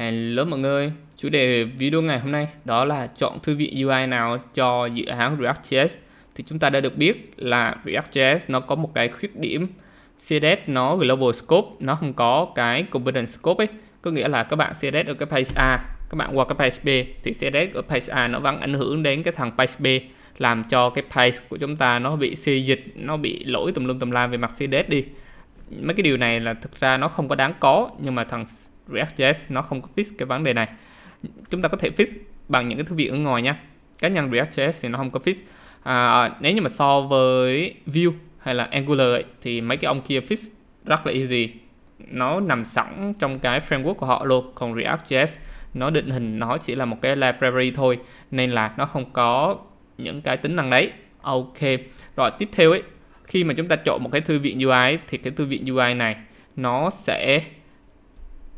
Hello mọi người, chủ đề video ngày hôm nay đó là chọn thư viện UI nào cho dự án React.js Thì chúng ta đã được biết là React.js nó có một cái khuyết điểm CSS nó Global Scope, nó không có cái Component Scope ấy Có nghĩa là các bạn CSS ở cái page A, các bạn qua cái page B Thì CSS ở page A nó vẫn ảnh hưởng đến cái thằng page B Làm cho cái page của chúng ta nó bị xê dịch, nó bị lỗi tùm lum tùm la về mặt CSS đi Mấy cái điều này là thực ra nó không có đáng có nhưng mà thằng React.js nó không có fix cái vấn đề này chúng ta có thể fix bằng những cái thư viện ở ngoài nha cá nhân React.js thì nó không có fix à, nếu như mà so với Vue hay là Angular ấy, thì mấy cái ông kia fix rất là easy nó nằm sẵn trong cái framework của họ luôn còn React.js nó định hình nó chỉ là một cái library thôi nên là nó không có những cái tính năng đấy ok rồi tiếp theo ấy khi mà chúng ta chọn một cái thư viện UI thì cái thư viện UI này nó sẽ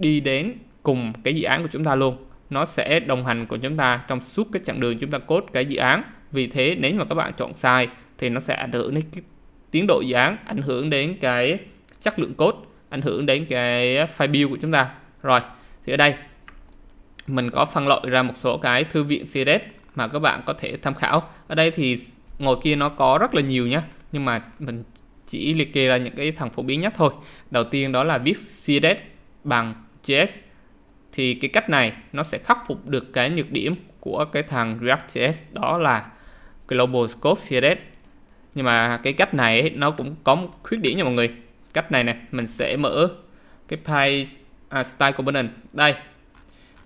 đi đến cùng cái dự án của chúng ta luôn nó sẽ đồng hành của chúng ta trong suốt cái chặng đường chúng ta cốt cái dự án vì thế nếu mà các bạn chọn sai thì nó sẽ ảnh hưởng đến cái tiến độ dự án ảnh hưởng đến cái chất lượng cốt ảnh hưởng đến cái file build của chúng ta rồi thì ở đây mình có phân loại ra một số cái thư viện CSS mà các bạn có thể tham khảo ở đây thì ngồi kia nó có rất là nhiều nhé nhưng mà mình chỉ liệt kê ra những cái thằng phổ biến nhất thôi đầu tiên đó là viết CSS bằng JS thì cái cách này nó sẽ khắc phục được cái nhược điểm của cái thằng React.js đó là Global Scope CSS nhưng mà cái cách này nó cũng có một khuyết điểm nha mọi người cách này nè mình sẽ mở cái page à, style component đây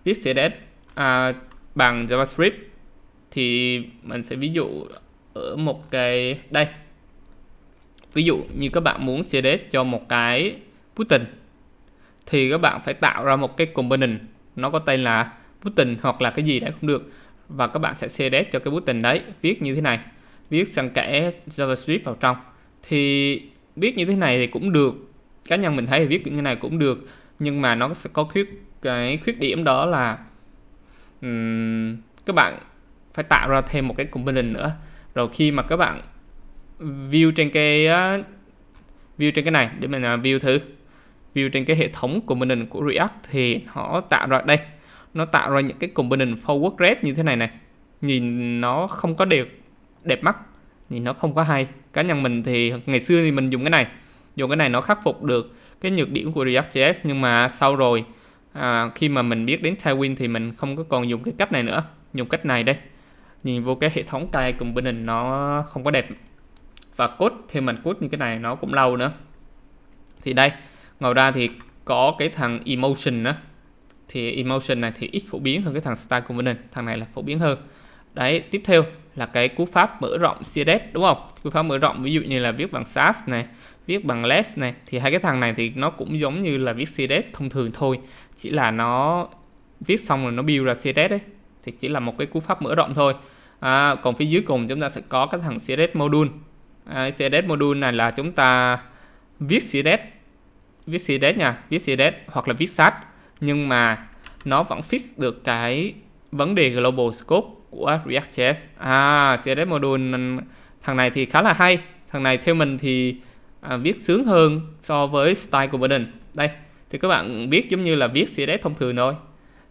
viết CSS à, bằng JavaScript thì mình sẽ ví dụ ở một cái đây ví dụ như các bạn muốn CSS cho một cái button thì các bạn phải tạo ra một cái component nó có tên là button hoặc là cái gì đấy cũng được và các bạn sẽ cds cho cái button đấy viết như thế này viết sang kẽ javascript vào trong thì viết như thế này thì cũng được cá nhân mình thấy thì viết như thế này cũng được nhưng mà nó sẽ có khuyết cái khuyết điểm đó là um, các bạn phải tạo ra thêm một cái component nữa rồi khi mà các bạn view trên cái uh, view trên cái này để mình uh, view thử view trên cái hệ thống component của React thì họ tạo ra đây nó tạo ra những cái component forward rep như thế này này nhìn nó không có đẹp đẹp mắt nhìn nó không có hay cá nhân mình thì ngày xưa thì mình dùng cái này dùng cái này nó khắc phục được cái nhược điểm của React.js nhưng mà sau rồi à, khi mà mình biết đến Tailwind thì mình không có còn dùng cái cách này nữa dùng cách này đây nhìn vô cái hệ thống cài component nó không có đẹp và cốt thì mình cốt như cái này nó cũng lâu nữa thì đây ngoài ra thì có cái thằng emotion đó thì emotion này thì ít phổ biến hơn cái thằng style component thằng này là phổ biến hơn đấy tiếp theo là cái cú pháp mở rộng CSS đúng không cú pháp mở rộng ví dụ như là viết bằng SAS này viết bằng less này thì hai cái thằng này thì nó cũng giống như là viết CSS thông thường thôi chỉ là nó viết xong rồi nó build ra CSS đấy thì chỉ là một cái cú pháp mở rộng thôi à, còn phía dưới cùng chúng ta sẽ có cái thằng CSS module à, CSS module này là chúng ta viết CSS viết cds nha viết cds hoặc là viết sat nhưng mà nó vẫn fix được cái vấn đề global scope của React.js à CSS module thằng này thì khá là hay thằng này theo mình thì à, viết sướng hơn so với style của burden đây thì các bạn biết giống như là viết CSS thông thường thôi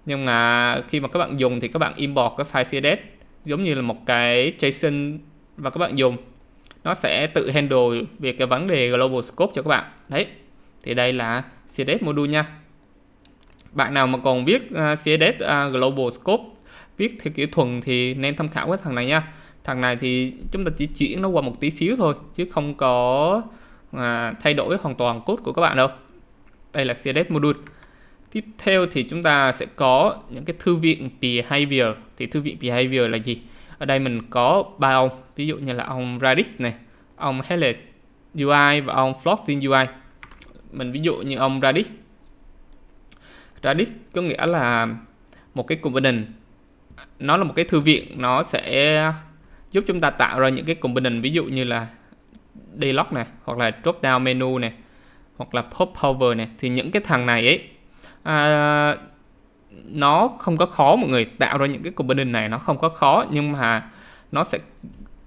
nhưng mà khi mà các bạn dùng thì các bạn import cái file CSS giống như là một cái JSON và các bạn dùng nó sẽ tự handle việc cái vấn đề global scope cho các bạn đấy thì đây là CSS module nha bạn nào mà còn biết uh, CSS uh, Global Scope viết theo kiểu thuần thì nên tham khảo cái thằng này nha thằng này thì chúng ta chỉ chuyển nó qua một tí xíu thôi chứ không có à, thay đổi hoàn toàn cốt của các bạn đâu đây là CSS module tiếp theo thì chúng ta sẽ có những cái thư viện behavior thì thư viện behavior là gì ở đây mình có ba ông ví dụ như là ông Radix này ông Helles UI và ông Floating UI mình ví dụ như ông Radis Radis có nghĩa là một cái component nó là một cái thư viện nó sẽ giúp chúng ta tạo ra những cái component ví dụ như là dialog này hoặc là drop down menu này hoặc là pop hover này thì những cái thằng này ấy à, nó không có khó mọi người tạo ra những cái component này nó không có khó nhưng mà nó sẽ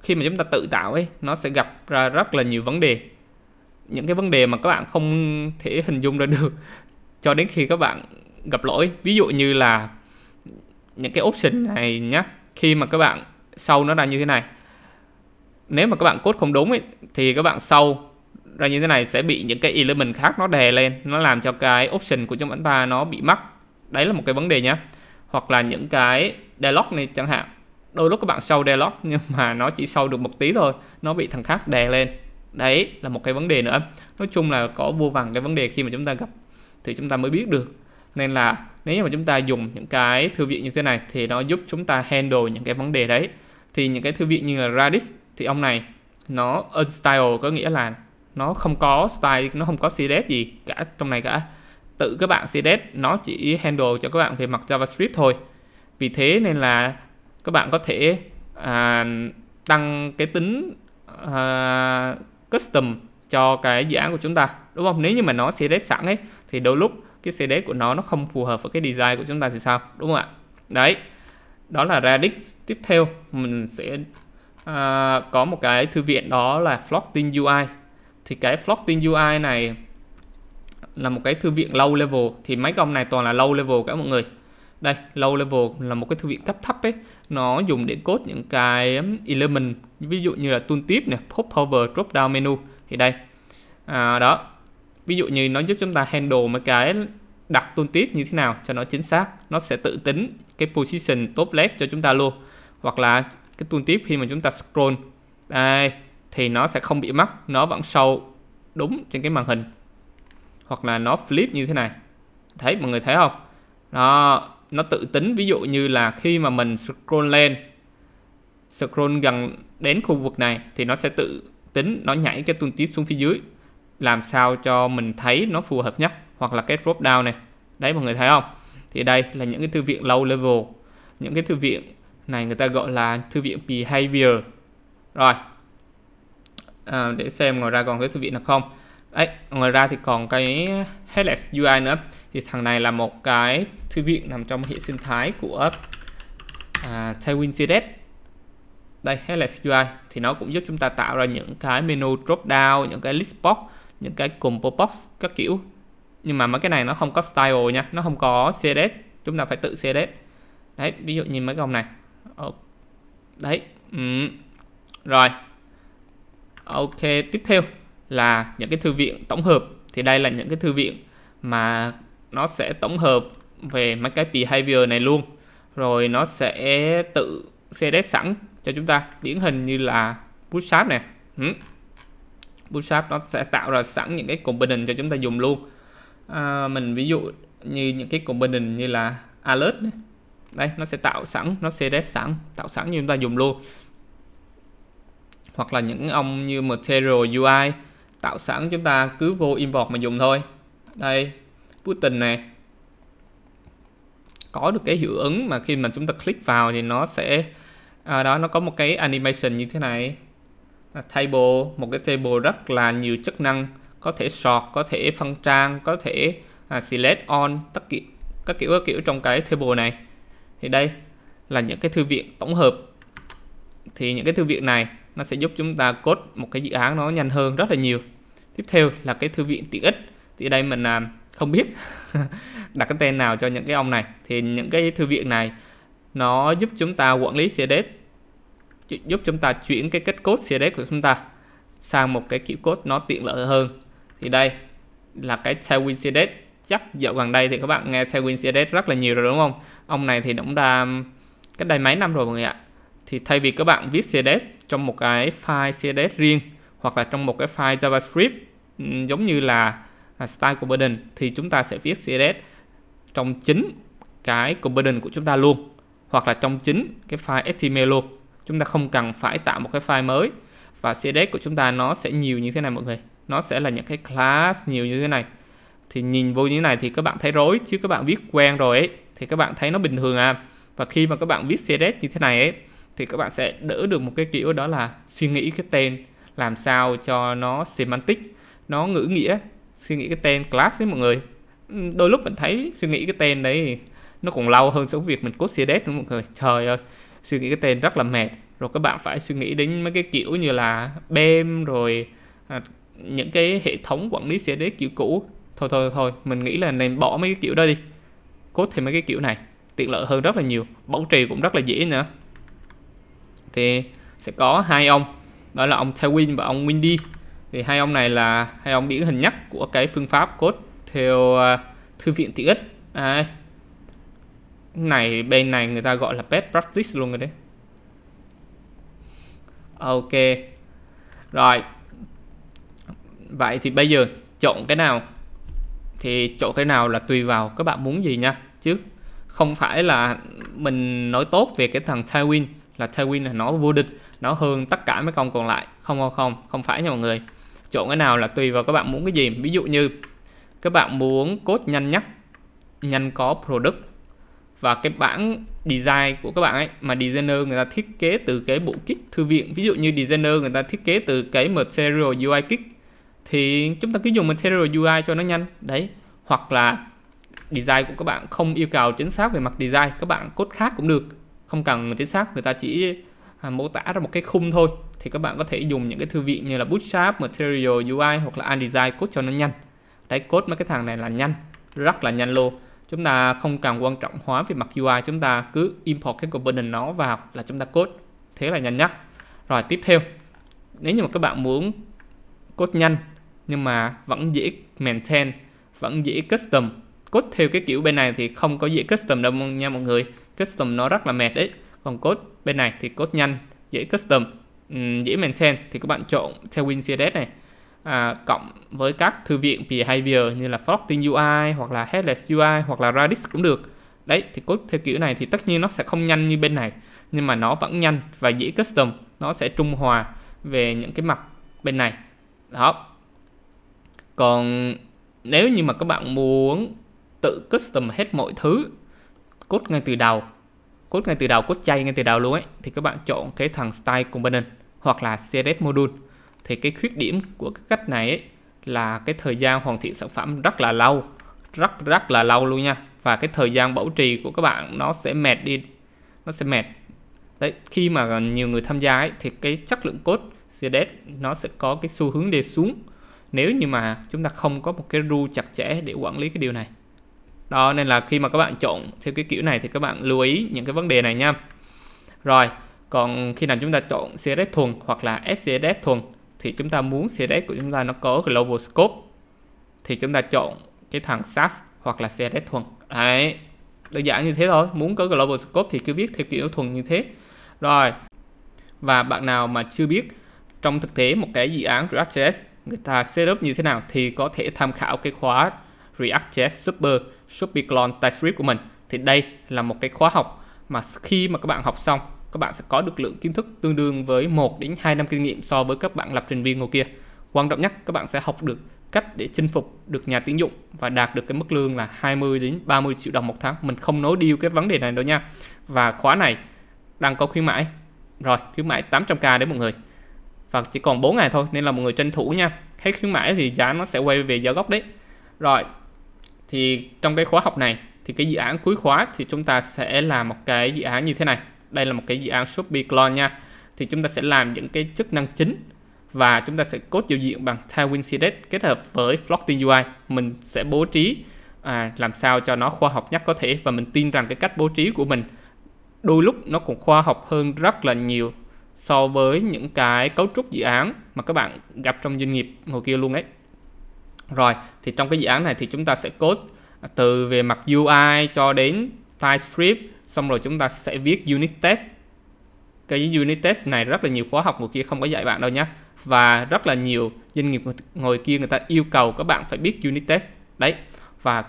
khi mà chúng ta tự tạo ấy nó sẽ gặp ra rất là nhiều vấn đề những cái vấn đề mà các bạn không thể hình dung ra được cho đến khi các bạn gặp lỗi ví dụ như là những cái option này nhá khi mà các bạn sau nó ra như thế này nếu mà các bạn cốt không đúng ấy, thì các bạn sau ra như thế này sẽ bị những cái element khác nó đè lên nó làm cho cái option của chúng ta nó bị mắc đấy là một cái vấn đề nhá hoặc là những cái dialog này chẳng hạn đôi lúc các bạn sau dialog nhưng mà nó chỉ sau được một tí thôi nó bị thằng khác đè lên đấy là một cái vấn đề nữa nói chung là có vô vàng cái vấn đề khi mà chúng ta gặp thì chúng ta mới biết được nên là nếu như mà chúng ta dùng những cái thư viện như thế này thì nó giúp chúng ta handle những cái vấn đề đấy thì những cái thư viện như là radix thì ông này nó unstyle có nghĩa là nó không có style nó không có CSS gì cả trong này cả tự các bạn CSS nó chỉ handle cho các bạn về mặt JavaScript thôi vì thế nên là các bạn có thể à, tăng cái tính à, custom cho cái dự án của chúng ta đúng không nếu như mà nó CSS sẵn ấy thì đôi lúc cái CSS của nó nó không phù hợp với cái design của chúng ta thì sao đúng không ạ đấy đó là Radix tiếp theo mình sẽ à, có một cái thư viện đó là floating UI thì cái floating UI này là một cái thư viện low level thì mấy cái này toàn là low level cả mọi người đây low level là một cái thư viện cấp thấp ấy nó dùng để code những cái element ví dụ như là tooltip này pop hover drop down menu thì đây à, đó ví dụ như nó giúp chúng ta handle mấy cái đặt tooltip như thế nào cho nó chính xác nó sẽ tự tính cái position top left cho chúng ta luôn hoặc là cái tooltip khi mà chúng ta scroll đây thì nó sẽ không bị mắc nó vẫn sâu đúng trên cái màn hình hoặc là nó flip như thế này thấy mọi người thấy không đó nó tự tính ví dụ như là khi mà mình scroll lên scroll gần đến khu vực này thì nó sẽ tự tính nó nhảy cái tung tiếp xuống phía dưới làm sao cho mình thấy nó phù hợp nhất hoặc là cái drop down này đấy mọi người thấy không thì đây là những cái thư viện low level những cái thư viện này người ta gọi là thư viện behavior rồi à, để xem ngoài ra còn cái thư viện nào không Đấy, ngoài ra thì còn cái headless UI nữa thì thằng này là một cái thư viện nằm trong hệ sinh thái của à, Tailwind CSS đây headless UI thì nó cũng giúp chúng ta tạo ra những cái menu drop down những cái list box những cái combo box các kiểu nhưng mà mấy cái này nó không có style nha nó không có CSS chúng ta phải tự CSS đấy ví dụ nhìn mấy cái ông này đấy ừ. rồi ok tiếp theo là những cái thư viện tổng hợp thì đây là những cái thư viện mà nó sẽ tổng hợp về mấy cái behavior này luôn rồi nó sẽ tự CSS sẵn cho chúng ta điển hình như là bootstrap này, ừ. bootstrap nó sẽ tạo ra sẵn những cái component cho chúng ta dùng luôn à, mình ví dụ như những cái component như là alert này. đây nó sẽ tạo sẵn nó CSS sẵn tạo sẵn như chúng ta dùng luôn hoặc là những ông như material UI tạo sẵn chúng ta cứ vô import mà dùng thôi đây Putin này có được cái hiệu ứng mà khi mà chúng ta click vào thì nó sẽ à, đó nó có một cái animation như thế này là table một cái table rất là nhiều chức năng có thể sort có thể phân trang có thể à, select on tất kiểu các kiểu các kiểu trong cái table này thì đây là những cái thư viện tổng hợp thì những cái thư viện này nó sẽ giúp chúng ta code một cái dự án nó nhanh hơn rất là nhiều tiếp theo là cái thư viện tiện ích thì đây mình à, không biết đặt cái tên nào cho những cái ông này thì những cái thư viện này nó giúp chúng ta quản lý CSS giúp chúng ta chuyển cái kết code CSS của chúng ta sang một cái kiểu code nó tiện lợi hơn thì đây là cái Tailwind CSS chắc dạo gần đây thì các bạn nghe Tailwind CSS rất là nhiều rồi đúng không ông này thì cũng ra cách đây mấy năm rồi mọi người ạ thì thay vì các bạn viết CSS trong một cái file CSS riêng hoặc là trong một cái file JavaScript giống như là style component thì chúng ta sẽ viết CSS trong chính cái component của chúng ta luôn hoặc là trong chính cái file HTML luôn chúng ta không cần phải tạo một cái file mới và CSS của chúng ta nó sẽ nhiều như thế này mọi người nó sẽ là những cái class nhiều như thế này thì nhìn vô như thế này thì các bạn thấy rối chứ các bạn viết quen rồi ấy thì các bạn thấy nó bình thường à và khi mà các bạn viết CSS như thế này ấy thì các bạn sẽ đỡ được một cái kiểu đó là suy nghĩ cái tên làm sao cho nó semantic nó ngữ nghĩa suy nghĩ cái tên class ấy mọi người đôi lúc mình thấy suy nghĩ cái tên đấy nó còn lâu hơn so với việc mình cốt CSS nữa mọi người trời ơi suy nghĩ cái tên rất là mệt rồi các bạn phải suy nghĩ đến mấy cái kiểu như là BEM rồi à, những cái hệ thống quản lý CSS kiểu cũ thôi thôi thôi mình nghĩ là nên bỏ mấy cái kiểu đó đi cốt thêm mấy cái kiểu này tiện lợi hơn rất là nhiều bảo trì cũng rất là dễ nữa thì sẽ có hai ông đó là ông Tywin và ông Windy thì hai ông này là hai ông điển hình nhất của cái phương pháp code theo à, thư viện tiện ích à, này bên này người ta gọi là best practice luôn rồi đấy ok rồi vậy thì bây giờ chọn cái nào thì chọn cái nào là tùy vào các bạn muốn gì nha chứ không phải là mình nói tốt về cái thằng Tywin là Tailwind là nó vô địch nó hơn tất cả mấy con còn lại không không không không phải nha mọi người chọn cái nào là tùy vào các bạn muốn cái gì ví dụ như các bạn muốn cốt nhanh nhất nhanh có product và cái bản design của các bạn ấy mà designer người ta thiết kế từ cái bộ kit thư viện ví dụ như designer người ta thiết kế từ cái material UI kit thì chúng ta cứ dùng material UI cho nó nhanh đấy hoặc là design của các bạn không yêu cầu chính xác về mặt design các bạn cốt khác cũng được không cần chính xác người ta chỉ à, mô tả ra một cái khung thôi thì các bạn có thể dùng những cái thư viện như là Bootstrap, Material UI hoặc là InDesign code cho nó nhanh đấy code mấy cái thằng này là nhanh rất là nhanh luôn chúng ta không cần quan trọng hóa về mặt UI chúng ta cứ import cái component nó vào là chúng ta code thế là nhanh nhất rồi tiếp theo nếu như mà các bạn muốn code nhanh nhưng mà vẫn dễ maintain vẫn dễ custom code theo cái kiểu bên này thì không có dễ custom đâu nha mọi người custom nó rất là mệt đấy còn code bên này thì code nhanh dễ custom dễ maintain thì các bạn trộn theo WinCSS này à, cộng với các thư viện behavior như là floating UI hoặc là headless UI hoặc là Radix cũng được đấy thì code theo kiểu này thì tất nhiên nó sẽ không nhanh như bên này nhưng mà nó vẫn nhanh và dễ custom nó sẽ trung hòa về những cái mặt bên này đó còn nếu như mà các bạn muốn tự custom hết mọi thứ cốt ngay từ đầu cốt ngay từ đầu cốt chay ngay từ đầu luôn ấy thì các bạn chọn cái thằng style component hoặc là CSS module thì cái khuyết điểm của cái cách này ấy, là cái thời gian hoàn thiện sản phẩm rất là lâu rất rất là lâu luôn nha và cái thời gian bảo trì của các bạn nó sẽ mệt đi nó sẽ mệt đấy khi mà nhiều người tham gia ấy, thì cái chất lượng cốt CSS nó sẽ có cái xu hướng đi xuống nếu như mà chúng ta không có một cái rule chặt chẽ để quản lý cái điều này đó nên là khi mà các bạn chọn theo cái kiểu này thì các bạn lưu ý những cái vấn đề này nha rồi còn khi nào chúng ta chọn CSS thuần hoặc là SCSS thuần thì chúng ta muốn CSS của chúng ta nó có global scope thì chúng ta chọn cái thằng SAS hoặc là CSS thuần đấy đơn giản như thế thôi muốn có global scope thì cứ viết theo kiểu thuần như thế rồi và bạn nào mà chưa biết trong thực tế một cái dự án React.js người ta setup như thế nào thì có thể tham khảo cái khóa React.js Super, Shopee Clone, TypeScript của mình thì đây là một cái khóa học mà khi mà các bạn học xong các bạn sẽ có được lượng kiến thức tương đương với 1 đến 2 năm kinh nghiệm so với các bạn lập trình viên ngồi kia. Quan trọng nhất các bạn sẽ học được cách để chinh phục được nhà tuyển dụng và đạt được cái mức lương là 20 đến 30 triệu đồng một tháng. Mình không nói điêu cái vấn đề này đâu nha. Và khóa này đang có khuyến mãi. Rồi, khuyến mãi 800k đến mọi người. Và chỉ còn 4 ngày thôi nên là mọi người tranh thủ nha. Hết khuyến mãi thì giá nó sẽ quay về giá gốc đấy. Rồi, thì trong cái khóa học này thì cái dự án cuối khóa thì chúng ta sẽ làm một cái dự án như thế này đây là một cái dự án Shopee Clone nha thì chúng ta sẽ làm những cái chức năng chính và chúng ta sẽ cốt giao diện bằng Tailwind CSS e kết hợp với Floating UI mình sẽ bố trí à, làm sao cho nó khoa học nhất có thể và mình tin rằng cái cách bố trí của mình đôi lúc nó cũng khoa học hơn rất là nhiều so với những cái cấu trúc dự án mà các bạn gặp trong doanh nghiệp ngồi kia luôn ấy rồi, thì trong cái dự án này thì chúng ta sẽ code à, từ về mặt UI cho đến TypeScript xong rồi chúng ta sẽ viết unit test. Cái unit test này rất là nhiều khóa học ngồi kia không có dạy bạn đâu nhé và rất là nhiều doanh nghiệp ngồi kia người ta yêu cầu các bạn phải biết unit test. Đấy. Và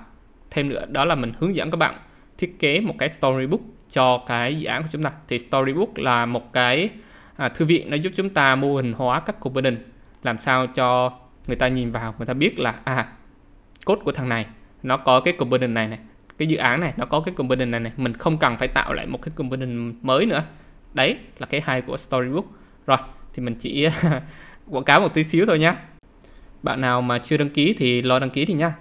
thêm nữa đó là mình hướng dẫn các bạn thiết kế một cái storybook cho cái dự án của chúng ta. Thì storybook là một cái à, thư viện nó giúp chúng ta mô hình hóa các component làm sao cho người ta nhìn vào người ta biết là à cốt của thằng này nó có cái component này này cái dự án này nó có cái component này này mình không cần phải tạo lại một cái component mới nữa đấy là cái hay của storybook rồi thì mình chỉ quảng cáo một tí xíu thôi nhé bạn nào mà chưa đăng ký thì lo đăng ký đi nhá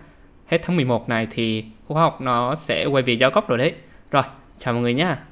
hết tháng 11 này thì khóa học nó sẽ quay về giáo gốc rồi đấy rồi chào mọi người nha